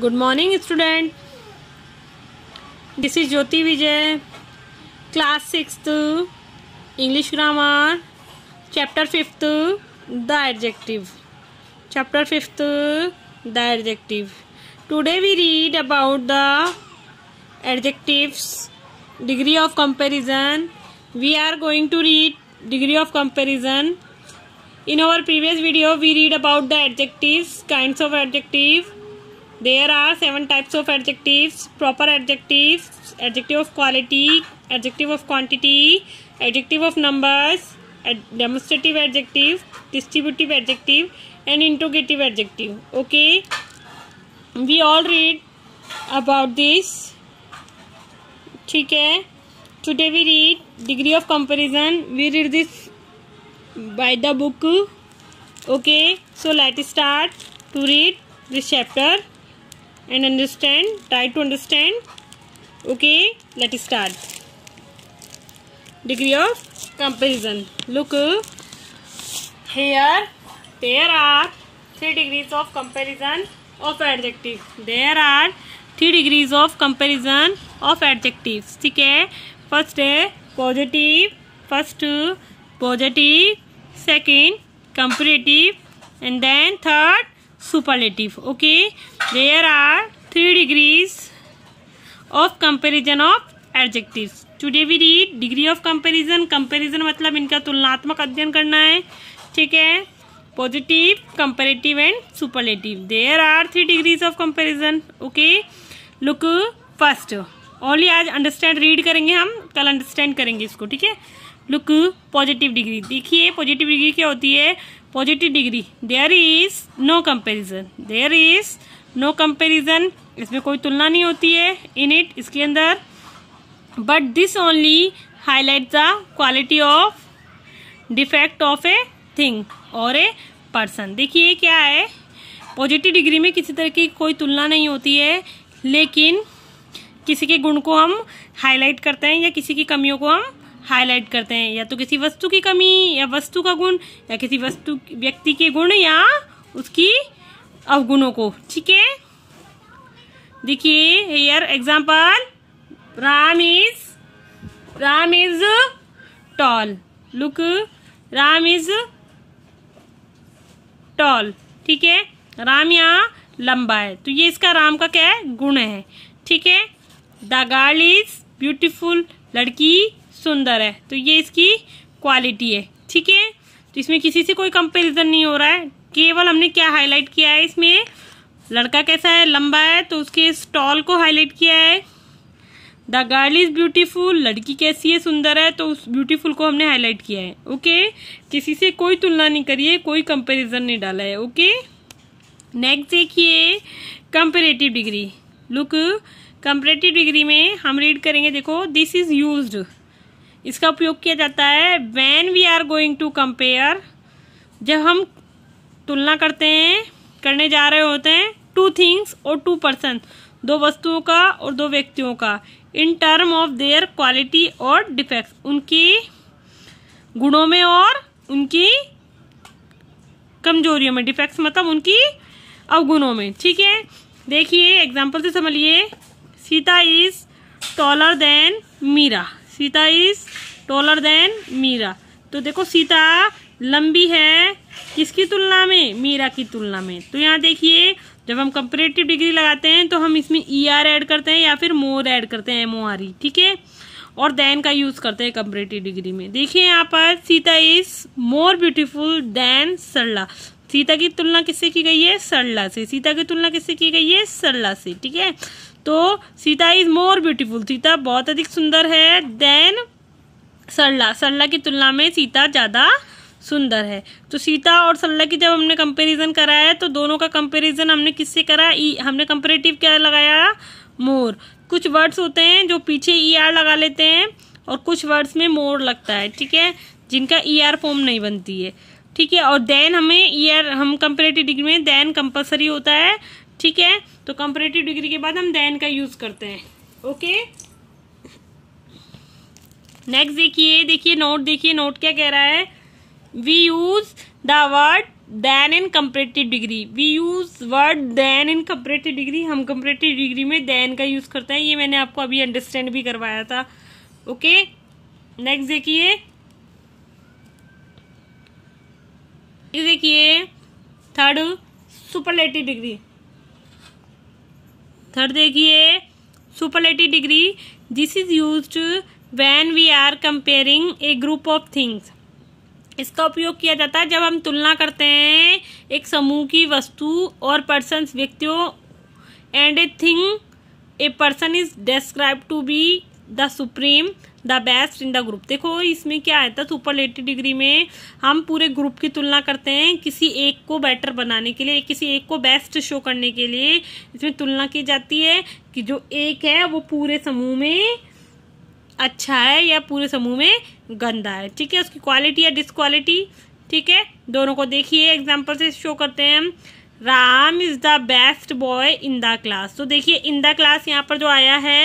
Good morning student this is Jyoti Vijay class six English grammar chapter fifth the adjective chapter fifth the adjective today we read about the adjectives degree of comparison we are going to read degree of comparison in our previous video we read about the adjectives kinds of adjectives There are seven types of adjectives, proper adjectives, adjective of quality, adjective of quantity, adjective of numbers, ad demonstrative adjective, distributive adjective and interrogative adjective. Okay. We all read about this. ठीक है today we read degree of comparison we read this by the book okay so let's start to read this chapter and understand try to understand okay let us start degree of comparison look here there are three degrees of comparison of adjective there are three degrees of comparison of adjectives ठीक है first है positive first positive second comparative and then third superlative okay there are three degrees of comparison of adjectives. Today we read degree of comparison comparison मतलब इनका तुलनात्मक अध्ययन करना है ठीक है positive comparative and superlative there are three degrees of comparison okay look first only आज understand read करेंगे हम कल अंडरस्टैंड करेंगे इसको ठीक है लुक पॉजिटिव डिग्री देखिए पॉजिटिव डिग्री क्या होती है positive degree there is no comparison there is no comparison इसमें कोई तुलना नहीं होती है इन इट इसके अंदर but this only highlight the quality of defect of a thing और ए पर्सन देखिए क्या है पॉजिटिव डिग्री में किसी तरह की कोई तुलना नहीं होती है लेकिन किसी के गुण को हम हाईलाइट करते हैं या किसी की कमियों को हम हाईलाइट करते हैं या तो किसी वस्तु की कमी या वस्तु का गुण या किसी वस्तु व्यक्ति के गुण या उसकी अवगुणों को ठीक है देखिए here example Ram is Ram is tall look Ram is tall ठीक है राम यहाँ लंबा है तो ये इसका राम का क्या है गुण है ठीक है द गर्ल इज ब्यूटिफुल लड़की सुंदर है तो ये इसकी क्वालिटी है ठीक है तो इसमें किसी से कोई कंपेरिजन नहीं हो रहा है केवल हमने क्या हाईलाइट किया है इसमें लड़का कैसा है लंबा है तो उसके स्टॉल को हाईलाइट किया है द गर्ल इज ब्यूटीफुल लड़की कैसी है सुंदर है तो उस ब्यूटीफुल को हमने हाईलाइट किया है ओके किसी से कोई तुलना नहीं करिए कोई कंपेरिजन नहीं डाला है ओके नेक्स्ट देखिए comparative degree look comparative degree में हम रीड करेंगे देखो दिस इज यूज इसका उपयोग किया जाता है when we are going to compare जब हम तुलना करते हैं करने जा रहे होते हैं टू थिंग्स और टू पर्सन दो वस्तुओं का और दो व्यक्तियों का in term of their quality और डिफेक्ट्स उनकी गुणों में और उनकी कमजोरियों में डिफेक्ट्स मतलब उनकी अवगुणों में ठीक है देखिए एग्जाम्पल से समझिए Sita is taller than Meera Sita is taller than Meera तो देखो सीता लंबी है किसकी तुलना में मीरा की तुलना में तो यहाँ देखिए जब हम कंपरेटिव डिग्री लगाते हैं तो हम इसमें ई आर एड करते हैं या फिर मोर ऐड करते हैं एम ओ आर ई ठीक है और दैन का यूज़ करते हैं कंपरेटिव डिग्री में देखिए यहाँ पर Sita is more beautiful than Sarla Sita की तुलना किससे की गई है सरला से सीता की तुलना किससे की गई है सरला से ठीक है तो Sita is more beautiful Sita बहुत अधिक सुंदर है देन सरला सरला की तुलना में सीता ज़्यादा सुंदर है तो सीता और सल्ला की जब हमने कंपैरिजन कराया तो दोनों का कंपैरिजन हमने किससे करा ई e, हमने कंपेरेटिव क्या लगाया मोर कुछ वर्ड्स होते हैं जो पीछे ई e आर लगा लेते हैं और कुछ वर्ड्स में मोर लगता है ठीक है जिनका ई आर फॉर्म नहीं बनती है ठीक है और देन हमें ई e आर हम कंपेरेटिव डिग्री में देन कंपल्सरी होता है ठीक है तो कंपेरेटिव डिग्री के बाद हम देन का यूज करते हैं ओके नेक्स्ट देखिए देखिए नोट देखिए नोट क्या कह रहा है we use the word than in comparative degree we use word than in comparative degree हम comparative degree में than का use करते हैं ये मैंने आपको अभी understand भी करवाया था ओके नेक्स्ट देखिए देखिए थर्ड सुपरलेटिव डिग्री थर्ड देखिए superlative degree this is used when we are comparing a group of things इसका उपयोग किया जाता है जब हम तुलना करते हैं एक समूह की वस्तु और पर्सन व्यक्तियों and a thing a person is describe to be the supreme the best in the group देखो इसमें क्या आया था लेटी डिग्री में हम पूरे ग्रुप की तुलना करते हैं किसी एक को बेटर बनाने के लिए किसी एक को बेस्ट शो करने के लिए इसमें तुलना की जाती है कि जो एक है वो पूरे समूह में अच्छा है या पूरे समूह में गंदा है ठीक है उसकी क्वालिटी या डिसक्वालिटी ठीक है दोनों को देखिए एग्जाम्पल से शो करते हैं हम Ram is the best boy in the class तो देखिए इन द क्लास यहाँ पर जो आया है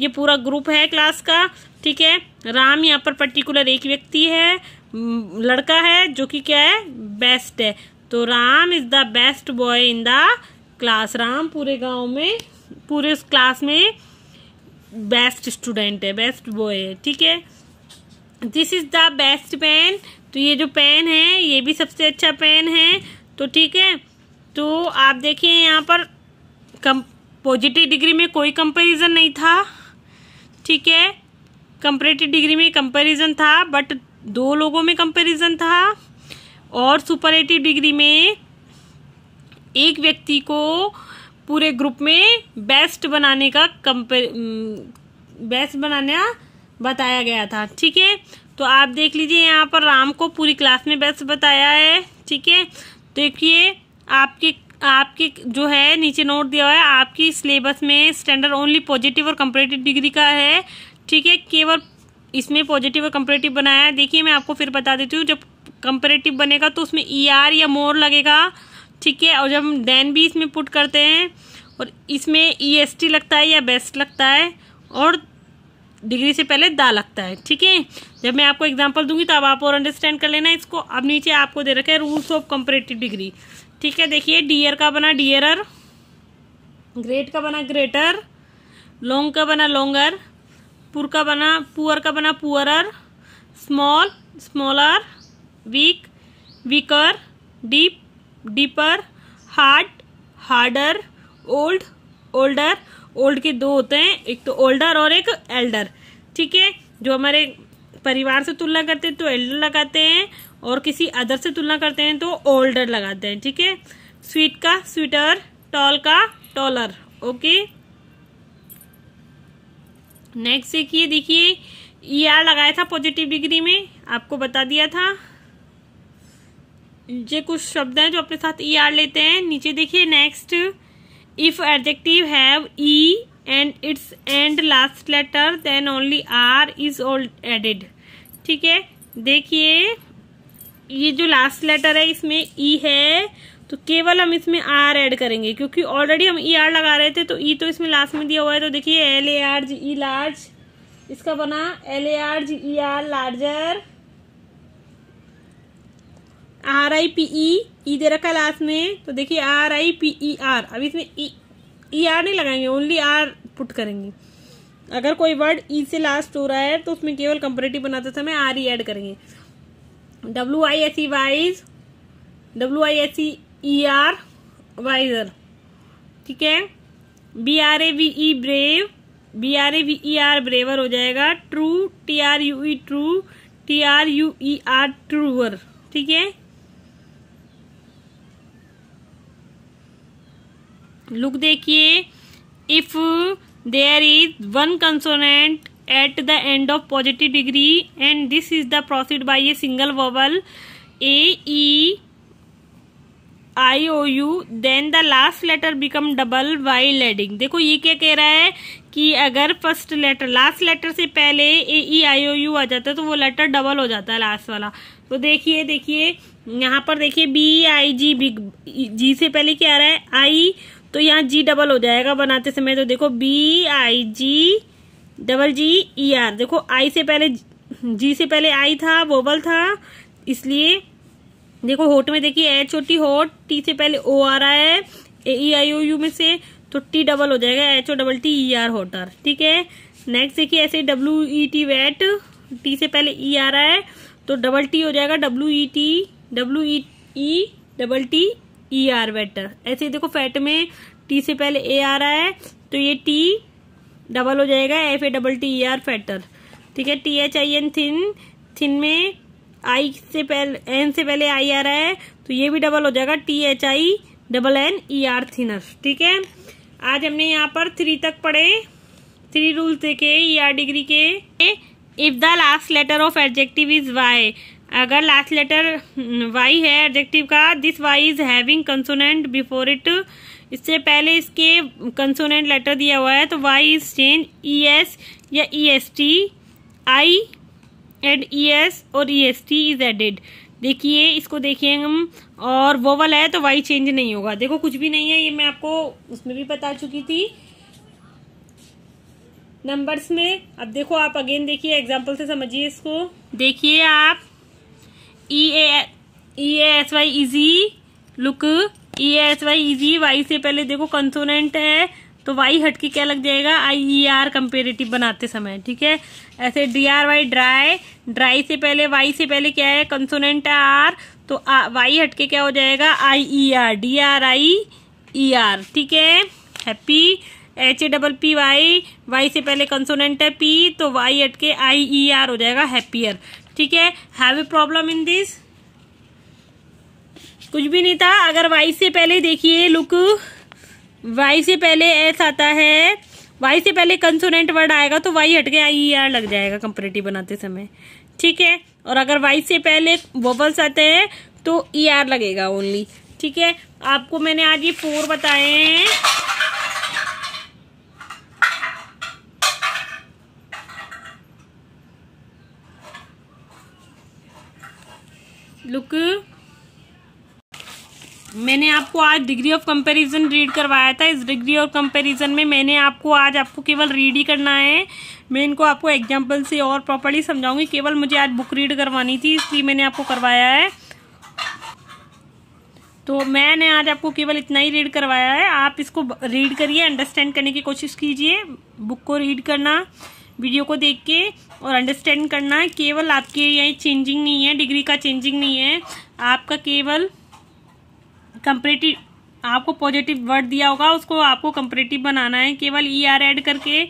ये पूरा ग्रुप है क्लास का ठीक है राम यहाँ पर पर्टिकुलर एक व्यक्ति है लड़का है जो कि क्या है बेस्ट है तो Ram is the best boy in the class Ram पूरे गांव में पूरे उस क्लास में बेस्ट स्टूडेंट है बेस्ट बॉय है ठीक है this is the best pen तो ये जो पेन है ये भी सबसे अच्छा पेन है तो ठीक है तो आप देखिए यहाँ पर कम पॉजिटिव डिग्री में कोई कंपैरिजन नहीं था ठीक है कंपरेटिव डिग्री में कंपैरिजन था बट दो लोगों में कंपैरिजन था और सुपरेटिव डिग्री में एक व्यक्ति को पूरे ग्रुप में बेस्ट बनाने का कंपे बेस्ट बनाना बताया गया था ठीक है तो आप देख लीजिए यहाँ पर राम को पूरी क्लास में बेस्ट बताया है ठीक है देखिए आपके आपके जो है नीचे नोट दिया हुआ है आपकी सिलेबस में स्टैंडर्ड ओनली पॉजिटिव और कंपरेटिव डिग्री का है ठीक है केवल इसमें पॉजिटिव और कंपरेटिव बनाया है देखिए मैं आपको फिर बता देती हूँ जब कंपरेटिव बनेगा तो उसमें ई e ER आर या मोर लगेगा ठीक है और जब हम डैन भी इसमें पुट करते हैं और इसमें ई एस टी लगता है या बेस्ट लगता है और डिग्री से पहले दा लगता है ठीक है जब मैं आपको एग्जांपल दूंगी तो अब आप और अंडरस्टैंड कर लेना इसको अब नीचे आपको दे रखा है रूल्स ऑफ कंपरेटिव डिग्री ठीक है देखिए डियर का बना डियरर ग्रेट का बना ग्रेटर लॉन्ग का बना लॉन्गर पुर का बना पुअर का बना poorer small smaller weak weaker deep deeper hard harder old older old के दो होते हैं एक तो ओल्डर और एक एल्डर ठीक है जो हमारे परिवार से तुलना करते हैं तो एल्डर लगाते हैं और किसी अदर से तुलना करते हैं तो ओल्डर लगाते हैं ठीक है स्वीट का स्वीटर टॉल का टॉलर ओके नेक्स्ट देखिए देखिए ई e आर लगाया था पॉजिटिव डिग्री में आपको बता दिया था ये कुछ शब्द हैं जो अपने साथ ई e आर लेते हैं नीचे देखिए next if adjective have E and its end last letter then only R is all added ठीक है देखिए ये जो लास्ट लेटर है इसमें ई e है तो केवल हम इसमें आर ऐड करेंगे क्योंकि ऑलरेडी हम ई e आर लगा रहे थे तो ई तो इसमें लास्ट में दिया हुआ है तो देखिए L A R G E large इसका बना L A R G E R larger R I P E E दे रखा लास्ट में तो देखिए R I P E R अब इसमें ई ई आर नहीं लगाएंगे ओनली आर पुट करेंगे अगर कोई वर्ड ई e से लास्ट हो रहा है तो उसमें केवल कंपेरेटिव बनाते समय आर ई एड करेंगे W I S E wise W I S E E R wiser ठीक है B R A V E brave B R A V E R braver हो जाएगा true T R U E true T R U E R truer ठीक है look देखिए if there is one consonant at the end of positive degree and this is the proceed by a single vowel A E I O U then the last letter become double while adding देखो ये क्या कह रहा है कि अगर first letter last letter से पहले ए ई आई ओ यू आ जाता है तो वो लेटर डबल हो जाता है लास्ट वाला तो देखिए देखिए यहाँ पर देखिए बी आई जी बिग जी से पहले क्या आ रहा है आई तो यहाँ जी डबल हो जाएगा बनाते समय तो देखो B I G double G E R देखो आई से पहले जी से पहले आई था वोबल था इसलिए देखो होट में देखिए एच छोटी होट टी से पहले ओ आ रहा है ए ई आई ओ यू में से तो टी डबल हो जाएगा H O double T E R hotter ठीक है नेक्स्ट देखिए ऐसे W E T wet T से पहले ई e, आ रहा है तो डबल टी हो जाएगा W E T W E double T E R wetter ऐसे देखो फैट में टी से पहले ए आ रहा है तो ये टी डबल हो जाएगा F A double T E R fatter ठीक है T H I N thin thin में आई से पहले एन से पहले आई आ रहा है तो ये भी डबल हो जाएगा T H I double N E R thinner ठीक है आज हमने यहाँ पर थ्री तक पढ़े थ्री रूल्स देखे ई आर डिग्री के if the last letter of adjective is Y अगर लास्ट लेटर वाई है एडजेक्टिव का this Y is having consonant before it इससे पहले इसके कंसोनेंट लेटर दिया हुआ है तो Y is change E S या E S T I add E S और E S T is added देखिए इसको देखिए हम और वोवल है तो वाई चेंज नहीं होगा देखो कुछ भी नहीं है ये मैं आपको उसमें भी बता चुकी थी नंबर्स में अब देखो आप अगेन देखिए एग्जाम्पल से समझिए इसको देखिए आप E A S Y easy look E S Y easy Y से पहले देखो कंसोनेंट है तो वाई हटके क्या लग जाएगा आई ई आर कंपेरेटिव बनाते समय ठीक है ऐसे D R Y dry dry से पहले वाई से पहले क्या है कंसोनेंट है आर तो वाई हटके क्या हो जाएगा I E R D R I E R ठीक है happy H A double P Y Y से पहले कंसोनेंट है पी तो वाई हटके आई ई आर हो जाएगा हैप्पियर ठीक है have a problem in this कुछ भी नहीं था अगर वाई से पहले देखिए लुक वाई से पहले एस आता है वाई से पहले कंसोनेंट वर्ड आएगा तो वाई हट गया ई e, आर लग जाएगा कंपेरेटिव बनाते समय ठीक है और अगर वाई से पहले वोवल्स आते हैं तो ई e, आर लगेगा ओनली ठीक है आपको मैंने आज ये फोर बताए हैं लुक मैंने आपको आज डिग्री ऑफ कंपैरिजन रीड करवाया था इस डिग्री ऑफ कंपैरिजन में मैंने आपको आज आपको केवल रीड ही करना है मैं इनको आपको एग्जाम्पल से और प्रॉपरली समझाऊंगी केवल मुझे आज बुक रीड करवानी थी इसलिए मैंने आपको करवाया है तो मैंने आज आपको केवल इतना ही रीड करवाया है आप इसको रीड करिए अंडरस्टैंड करने की कोशिश कीजिए बुक को रीड करना वीडियो को देख के और अंडरस्टैंड करना है केवल आपके यही चेंजिंग नहीं है डिग्री का चेंजिंग नहीं है आपका केवल कंपरेटिव आपको पॉजिटिव वर्ड दिया होगा उसको आपको कंपरेटिव बनाना है केवल ई आर एड करके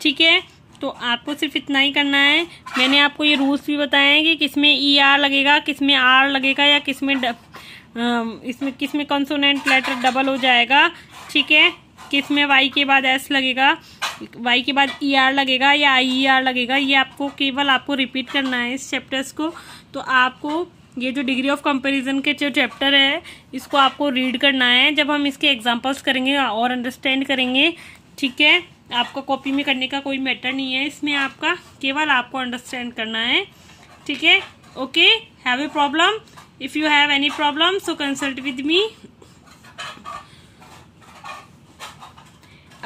ठीक है तो आपको सिर्फ इतना ही करना है मैंने आपको ये रूल्स भी बताए हैं कि किस में ई e आर लगेगा किस में आर लगेगा या किस में इसमें किस में कंसोनेंट लेटर डबल हो जाएगा ठीक है आपके इसमें वाई के बाद एस लगेगा वाई के बाद ई e आर लगेगा या आई ई आर लगेगा ये आपको केवल आपको रिपीट करना है इस चैप्टर्स को तो आपको ये जो डिग्री ऑफ कंपैरिजन के जो चैप्टर है इसको आपको रीड करना है जब हम इसके एग्जांपल्स करेंगे और अंडरस्टैंड करेंगे ठीक है आपको कॉपी में करने का कोई मैटर नहीं है इसमें आपका केवल आपको अंडरस्टैंड करना है ठीक है okay have a problem if you have any problem so consult with me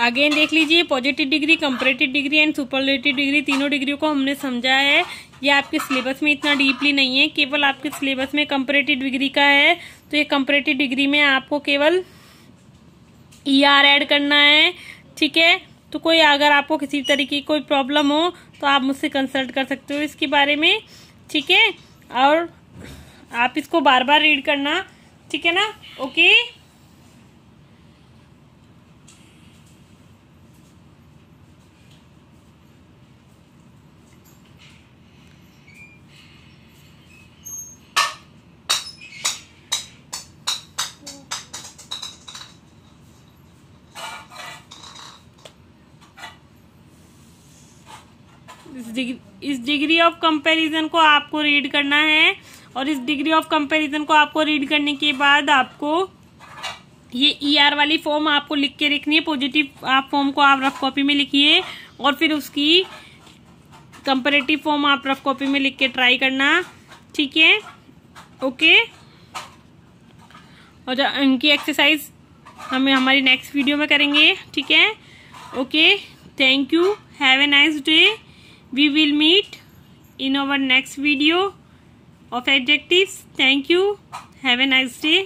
again देख लीजिए positive degree comparative degree and superlative degree तीनों डिग्रियों को हमने समझा है ये आपके सिलेबस में इतना डीपली नहीं है केवल आपके सिलेबस में कंपरेटिव डिग्री का है तो ये कंपरेटिव डिग्री में आपको केवल ई आर एड करना है ठीक है तो कोई अगर आपको किसी तरीके की कोई प्रॉब्लम हो तो आप मुझसे कंसल्ट कर सकते हो इसके बारे में ठीक है और आप इसको बार बार रीड करना ठीक है ना ओके इस डिग्री इस डिग्री ऑफ कंपैरिजन को आपको रीड करना है और इस डिग्री ऑफ कंपैरिजन को आपको रीड करने के बाद आपको ये ई e आर वाली फॉर्म आपको लिख के रखनी है पॉजिटिव आप फॉर्म को आप रफ कॉपी में लिखिए और फिर उसकी कंपेरेटिव फॉर्म आप रफ कॉपी में लिख के ट्राई करना ठीक है ओके और इनकी एक्सरसाइज हम हमारी नेक्स्ट वीडियो में करेंगे ठीक है okay thank you have a nice day We will meet in our next video of adjectives. Thank you. Have a nice day.